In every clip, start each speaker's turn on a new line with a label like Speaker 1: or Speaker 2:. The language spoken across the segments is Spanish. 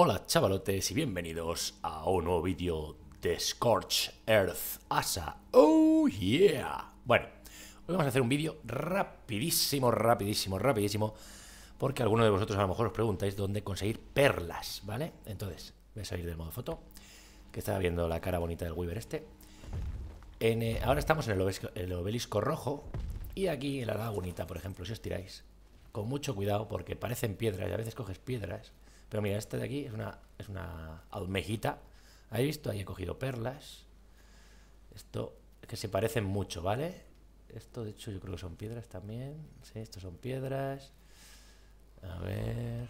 Speaker 1: Hola chavalotes y bienvenidos a un nuevo vídeo de Scorch Earth Asa. ¡Oh yeah! Bueno, hoy vamos a hacer un vídeo rapidísimo, rapidísimo, rapidísimo, porque alguno de vosotros a lo mejor os preguntáis dónde conseguir perlas, ¿vale? Entonces, voy a salir del modo foto, que estaba viendo la cara bonita del Weaver este. Eh, ahora estamos en el, obelisco, el obelisco rojo y aquí en la lagunita, por ejemplo, si os tiráis, con mucho cuidado porque parecen piedras y a veces coges piedras pero mira, esta de aquí es una, es una almejita. ¿Habéis visto? Ahí he cogido perlas. Esto, que se parecen mucho, ¿vale? Esto, de hecho, yo creo que son piedras también. Sí, estos son piedras. A ver...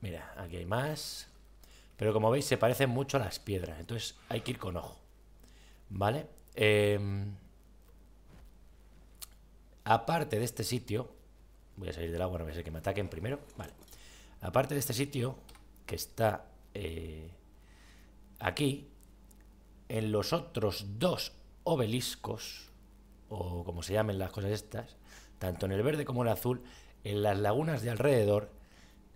Speaker 1: Mira, aquí hay más. Pero como veis, se parecen mucho a las piedras. Entonces hay que ir con ojo. ¿Vale? Em, aparte de este sitio... Voy a salir del agua, no voy a que me ataquen primero. Vale. Aparte de este sitio, que está eh, aquí, en los otros dos obeliscos, o como se llamen las cosas estas, tanto en el verde como en el azul, en las lagunas de alrededor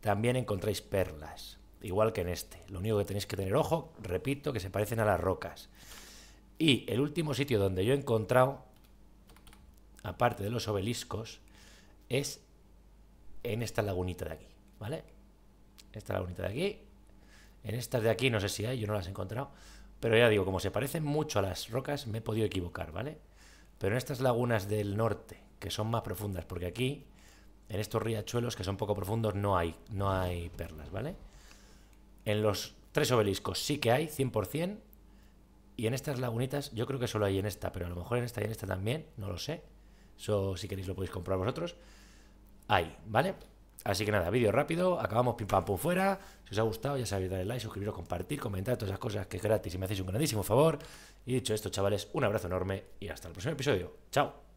Speaker 1: también encontráis perlas, igual que en este. Lo único que tenéis que tener ojo, repito, que se parecen a las rocas. Y el último sitio donde yo he encontrado, aparte de los obeliscos, es en esta lagunita de aquí. ¿vale? Esta lagunita la bonita de aquí. En estas de aquí no sé si hay, yo no las he encontrado. Pero ya digo, como se parecen mucho a las rocas, me he podido equivocar, ¿vale? Pero en estas lagunas del norte, que son más profundas, porque aquí, en estos riachuelos que son poco profundos, no hay, no hay perlas, ¿vale? En los tres obeliscos sí que hay, 100%. Y en estas lagunitas, yo creo que solo hay en esta, pero a lo mejor en esta y en esta también, no lo sé. Eso si queréis lo podéis comprar vosotros. Hay, ¿vale? Así que nada, vídeo rápido, acabamos pim pam pum fuera. Si os ha gustado, ya sabéis, darle like, suscribiros, compartir, comentar, todas esas cosas que es gratis y me hacéis un grandísimo favor. Y dicho esto, chavales, un abrazo enorme y hasta el próximo episodio. Chao.